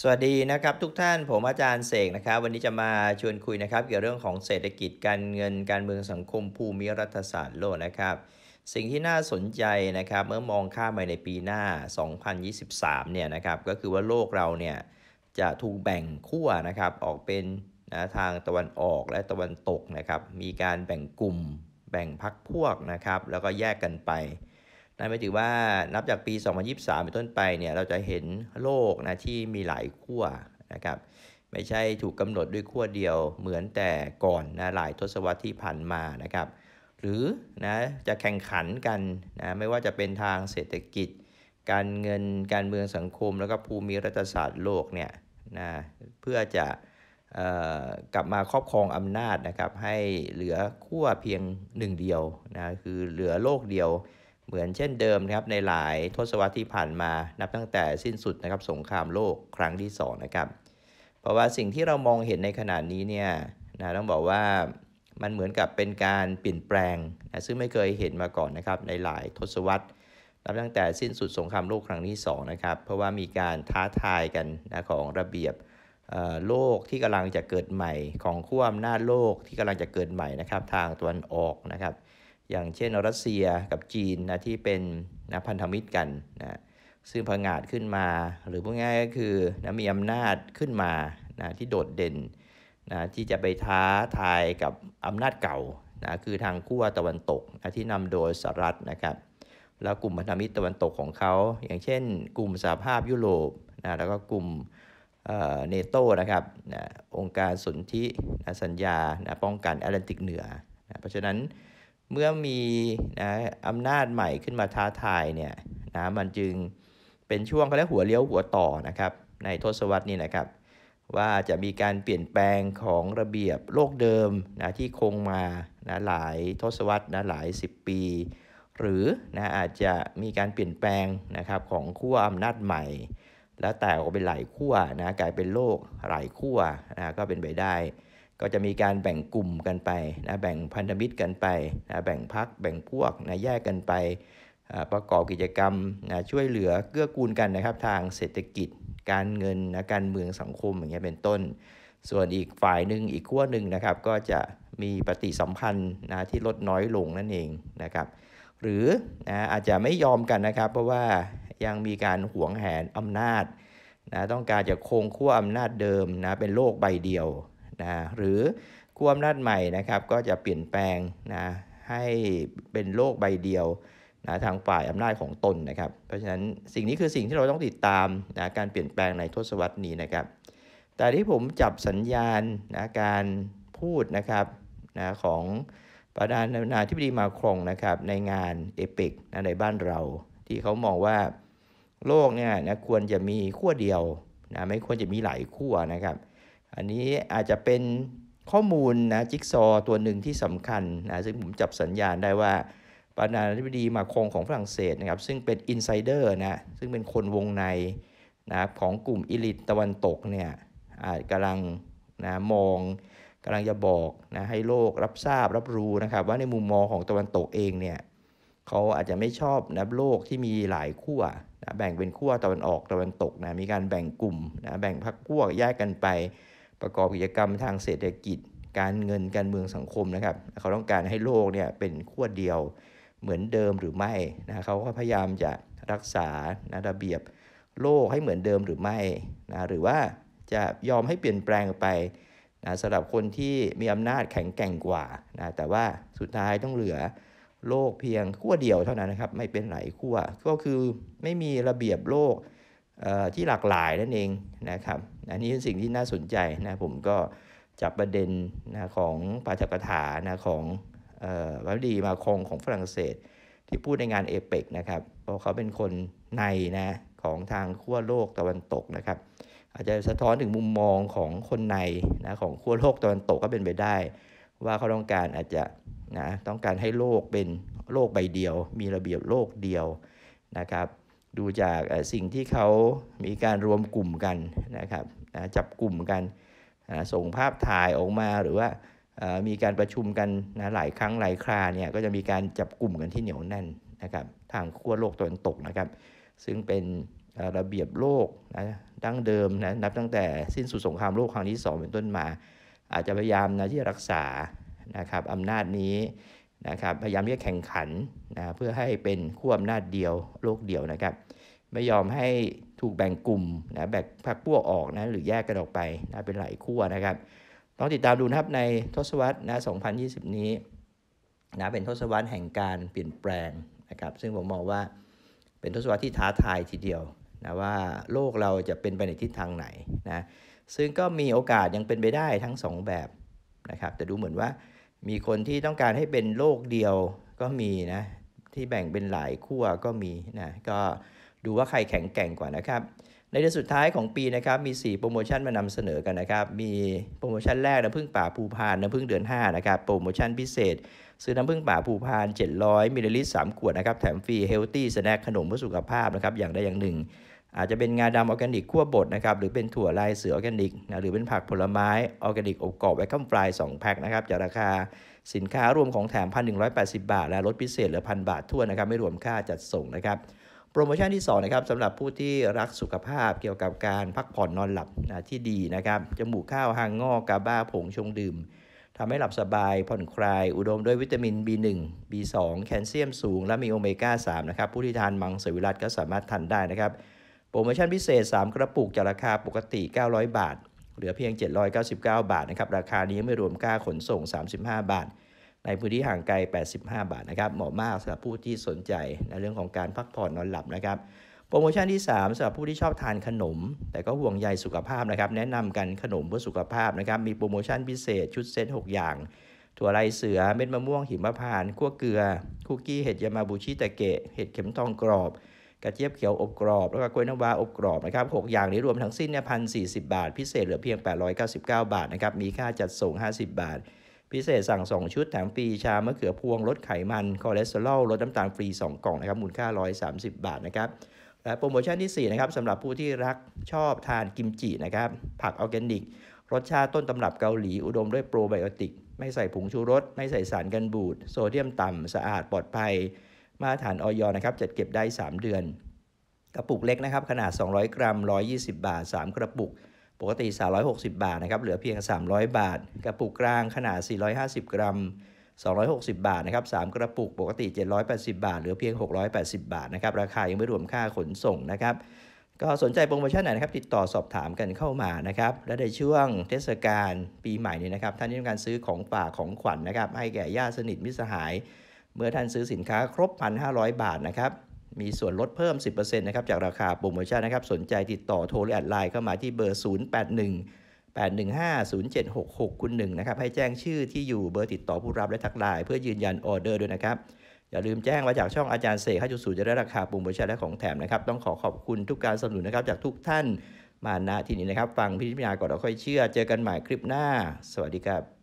สวัสดีนะครับ ทุกท่านผมอาจารย์เสกนะครับ วันนี้จะมาชวนคุยนะครับ เกี่ยวเรื่องของเศรษฐกิจการเงินการเมืองสังคมภูมิรัฐศาสตร์โลกนะครับ สิ่งที่น่าสนใจนะครับเมื่อมองข้ามไปในปีหน้า 2023เนี่ยนะครับก็คือว่าโลกเราเนี่ย จะถูกแบ่งขั้วนะครับออกเป็นนะทางตะวันออกและตะวันตกนะครับมีการแบ่งกลุ่มแบ่งพักพวกนะครับแล้วก็แยกกันไปนั่นหมายถึงว่านับจากปี 2023 เป็นต้นไปเนี่ยเราจะเห็นโลกนะที่มีหลายขั้วนะครับไม่ใช่ถูกกำหนดด้วยขั้วเดียว เหมือนแต่ก่อนนะหลายทศวรรษที่ผ่านมานะครับหรือนะจะแข่งขันกันนะไม่ว่าจะเป็นทางเศรษฐกิจ การเงินการเมืองสังคมแล้วก็ภูมิรัฐศาสตร์โลกเนี่ยนะเพื่อจะออกลับมาครอบครองอำนาจนะครับให้เหลือขั้วเพียงหนึ่งเดียวนะคือเหลือโลกเดียวเหมือนเช่นเดิมนะครับในหลายทศวรรษที่ผ่านมานับตั้งแต่สิ้นสุดนะครับสงครามโลกครั้งที่2นะครับเพราะว่าสิ่งที่เรามองเห็นในขณะนี้เนี่ยนะต้องบอกว่ามันเหมือนกับเป็นการเปลี่ยนแปลงนะซึ่งไม่เคยเห็นมาก่อนนะครับในหลายทศวรรษนับตั้งแต่สิ้นสุดสงครามโลกครั้งที่2นะครับเพราะว่ามีการท้าทายกันนะของระเบียบโลกที่กำลังจะเกิดใหม่ ของขั้วอำนาจโลกที่กำลังจะเกิดใหม่นะครับทางตะวันออกนะครับอย่างเช่นรัสเซียกับจีนนะที่เป็นนะพันธมิตรกันนะซึ่งพังอาจขึ้นมา หรือพูดง่ายก็คือนะมีอำนาจขึ้นมานะที่โดดเด่นนะที่จะไปท้าทายกับอำนาจเก่านะคือทางขั้วตะวันตกนะที่นำโดยสหรัฐนะครับแล้วกลุ่มพันธมิตรตะวันตกของเขา อย่างเช่น กลุ่มสหภาพยุโรปนะแล้วก็กลุ่มเนโต้นะครับนะองค์การสนธิสัญญานะป้องกันแอตแลนติกเหนือนะเพราะฉะนั้นเมื่อมีนะอำนาจใหม่ขึ้นมาท้าทายเนี่ยนะมันจึงเป็นช่วงเขาเรียกหัวเลี้ยวหัวต่อนะครับในทศวรรษนี้นะครับว่าจะมีการเปลี่ยนแปลงของระเบียบโลกเดิมนะที่คงมานะหลายทศวรรษนะหลาย 10 ปี หรือนะอาจจะมีการเปลี่ยนแปลงนะครับของขั้วอำนาจใหม่ แล้วแต่ออกเป็นหลายขั้วนะกลายเป็นโลกหลายขั้วนะก็เป็นไปได้ก็จะมีการแบ่งกลุ่มกันไปนะ แบ่งพันธมิตรกันไปนะ แบ่งพักแบ่งพวกนะ แยกกันไปประกอบกิจกรรมนะ ช่วยเหลือเกื้อกูลกันนะครับ ทางเศรษฐกิจ การเงินนะ การเมืองสังคมอย่างเงี้ยเป็นต้น ส่วนอีกฝ่ายหนึ่งอีกขั้วหนึ่งนะครับ ก็จะมีปฏิสัมพันธ์นะที่ลดน้อยลงนั่นเองนะครับ หรือนะอาจจะไม่ยอมกันนะครับ เพราะว่ายังมีการหวงแหนอำนาจนะ ต้องการจะคงขั้วอำนาจเดิมนะ เป็นโลกใบเดียวนะหรือขั้วอำนาจใหม่นะครับ ก็จะเปลี่ยนแปลงนะให้เป็นโลกใบเดียวนะทางฝ่ายอำนาจของตนนะครับ เพราะฉะนั้นสิ่งนี้คือสิ่งที่เราต้องติดตามนะการเปลี่ยนแปลงในทศวรรษนี้นะครับแต่ที่ผมจับสัญญาณนะการพูดนะครับนะของประธานาธิบดีมาครงนะครับในงานเอปิกนะในบ้านเรา ที่เขามองว่าโลกเนี่ยนะควรจะมีขั้วเดียวนะไม่ควรจะมีหลายขั้วนะครับอันนี้อาจจะเป็นข้อมูลนะจิ๊กซอตัวหนึ่งที่สำคัญนะซึ่งผมจับสัญญาณได้ว่าประธานาธิบดีมาคงของฝรั่งเศสนะครับซึ่งเป็นอินไซเดอร์นะซึ่งเป็นคนวงในนะของกลุ่มอิลิตตะวันตกเนี่ยอาจกำลังนะมองกำลังจะบอกนะให้โลกรับทราบรับรู้นะครับ ว่าในมุมมองของตะวันตกเองเนี่ยเขาอาจจะไม่ชอบนะโลกที่มีหลายขั้วนะแบ่งเป็นขั้วตะวันออกตะวันตกนะมีการแบ่งกลุ่มนะแบ่งพรรคพวกแยกกันไปประกอบกิจกรรมทางเศรษฐกิจการเงินการเมืองสังคมนะครับ เขาต้องการให้โลกเนี่ยเป็นขั้วเดียวเหมือนเดิมหรือไม่นะเขาก็พยายามจะรักษาระเบียบโลกให้เหมือนเดิมหรือไม่นะหรือว่าจะยอมให้เปลี่ยนแปลงไปนะสำหรับคนที่มีอำนาจแข็งแกร่งกว่านะแต่ว่าสุดท้ายต้องเหลือโลกเพียงขั้วเดียวเท่านั้นนะครับ ไม่เป็นหลายขั้วก็คือไม่มีระเบียบโลกที่หลากหลายนั่นเองนะครับ อันนี้เป็นสิ่งที่น่าสนใจนะผมก็จับประเด็นนะของปาฐกถานะของวัลดีมาคงของฝรั่งเศส ที่พูดในงานเอเปกนะครับ เพราะเขาเป็นคนในนะของทางขั้วโลกตะวันตกนะครับ อาจจะสะท้อนถึงมุมมองของคนในนะของขั้วโลกตะวันตกก็เป็นไปได้ ว่าเขาต้องการอาจจะนะต้องการให้โลกเป็นโลกใบเดียว มีระเบียบโลกเดียวนะครับดูจากสิ่งที่เขามีการรวมกลุ่มกันนะครับจับกลุ่มกันส่งภาพถ่ายออกมาหรือว่ามีการประชุมกันนะหลายครั้งหลายคราเนี่ยก็จะมีการจับกลุ่มกันที่เหนียวแน่นนะครับ ทางขั้วโลกตะวันตกนะครับ ซึ่งเป็นระเบียบโลกนะดั้งเดิมนะนับตั้งแต่สิ้นสุดสงครามโลกครั้งที่2เป็นต้นมา อาจจะพยายามนะที่รักษานะครับอำนาจนี้นะครับพยายามที่จะแข่งขันนะเพื่อให้เป็นขั้วอำนาจเดียว โลกเดียวนะครับไม่ยอมให้ถูกแบ่งกลุ่มนะแบ่งพรรคพวกออกนะหรือแยกกันออกไปนะเป็นหลายขั้วนะครับต้องติดตามดูนะครับในทศวรรษนะ2020 นี้นะเป็นทศวรรษแห่งการเปลี่ยนแปลงนะครับซึ่งผมมองว่าเป็นทศวรรษที่ท้าทายทีเดียวนะว่าโลกเราจะเป็นไปในทิศทางไหนนะซึ่งก็มีโอกาสยังเป็นไปได้ทั้ง2แบบนะครับแต่ดูเหมือนว่ามีคนที่ต้องการให้เป็นโลกเดียวก็มีนะ ที่แบ่งเป็นหลายขั้วก็มีนะก็ดูว่าใครแข็งแกร่งกว่านะครับในเดือนสุดท้ายของปีนะครับมี 4 โปรโมชั่นมานำเสนอกันนะครับ มีโปรโมชั่นแรกน้ำพึ่งป่าภูพานน้ำพึ่งเดือน5นะครับโปรโมชั่นพิเศษ ซื้อน้ำพึ่งป่าภูพาน700มิลลิลิตร3ขวดนะครับแถมฟรีเฮลตี้สแน็คขนมเพื่อสุขภาพนะครับอย่างใดอย่างหนึ่งอาจจะเป็นงาดำออร์แกนิกขั้วบดนะครับ หรือเป็นถั่วลายเสือออร์แกนิกนะ หรือเป็นผักผลไม้ออร์แกนิกอบกรอบไว้ข้ามปลาย2แพ็คนะครับ จากราคาสินค้ารวมของแถม 1,180 บาทและลดพิเศษเหลือพันบาททั่วนะครับไม่รวมค่าจัดส่งนะครับ โปรโมชั่นที่ 2 นะครับสำหรับผู้ที่รักสุขภาพเกี่ยวกับการพักผ่อนนอนหลับนะที่ดีนะครับจมูกข้าวหางงอกกาบ้าผงชงดื่มทำให้หลับสบาย ผ่อนคลายอุดมด้วยวิตามิน B1 B2 แคลเซียมสูง และมีโอเมก้า3นะครับผู้ที่ทานมังสวิรัตก็สามารถทานได้นะครับโปรโมชั่นพิเศษ 3 กระปุกจากราคาปกติ 900 บาท เหลือเพียง 799 บาทนะครับ ราคานี้ไม่รวมค่าขนส่ง 35 บาท ในพื้นที่ห่างไกล 85 บาทนะครับ เหมาะมากสำหรับผู้ที่สนใจในเรื่องของการพักผ่อนนอนหลับนะครับ โปรโมชั่นที่ 3สำหรับผู้ที่ชอบทานขนม แต่ก็ห่วงใยสุขภาพนะครับ แนะนำกันขนมเพื่อสุขภาพนะครับมีโปรโมชั่นพิเศษชุดเซต6อย่าง ถั่วไรเสือเม็ดมะม่วงหิมพานต์คั้วเกลือคุกกี้เห็ดยามาบุชิตะเกะเห็ดเข็มทองกรอบกระเจี๊ยบเขียวอบกรอบ แล้วก็กล้วยน้ำว้าอบกรอบนะครับหกอย่างนี้รวมทั้งสิ้นเนี่ยพันสี่สิบาท พิเศษเหลือเพียง 899 บาทนะครับมีค่าจัดส่ง 50 บาท พิเศษสั่ง 2 ชุด แถมฟรี ชามะเขือพวงลดไขมันคอเลสเตอรอลลดน้ำตาลฟรี 2 กล่องนะครับมูลค่า 130 บาทนะครับและโปรโมชั่นที่4นะครับสำหรับผู้ที่รักชอบทานกิมจินะครับผักออร์แกนิกรสชาติต้นตำรับเกาหลีอุดมด้วยโปรไบโอติกไม่ใส่ผงชูรสไม่ใส่สารกันบูดโซเดียมต่ำสะอาดปลอดภัยมาตรฐานออยนะครับจัดเก็บได้ 3 เดือน กระปุกเล็กนะครับขนาด 200 กรัม 120 บาท 3 กระปุก ปกติ 360 บาทนะครับเหลือเพียง 300 บาท กระปุกกลางขนาด 450 กรัม 260 บาทนะครับ3กระปุก ปกติ 780 บาท เหลือเพียง 680 บาทนะครับราคายังไม่รวมค่าขนส่งนะครับ ก็สนใจโปรโมชั่นไหนนะครับติดต่อสอบถามกันเข้ามานะครับและในช่วงเทศกาลปีใหม่นี้นะครับ ท่านที่ต้องการซื้อของฝากของขวัญนะครับให้แก่ญาติสนิทมิตรสหายเมื่อท่านซื้อสินค้าครบ 1,500 บาทนะครับ มีส่วนลดเพิ่ม 10%นะครับจากราคาโปรโมชั่นนะครับ สนใจติดต่อโทรหรือแอดไลน์เข้ามาที่เบอร์ 081 815-0766คุณหนึ่งนะครับ ให้แจ้งชื่อที่อยู่เบอร์ติดต่อผู้รับและทักไลน์เพื่อยืนยันออเดอร์ด้วยนะครับ อย่าลืมแจ้งมาจากช่องอาจารย์เสกห้าจุดสูนจะได้ราคาโปรโมชั่นและของแถมนะครับ ต้องขอขอบคุณทุกการสนับสนุนนะครับจากทุกท่านมาณที่นี้นะครับ ฟังพิจารณาก่อนแล้วค่อยเชื่อเจอกันใหม่คลิปหน้า สวัสดีครับ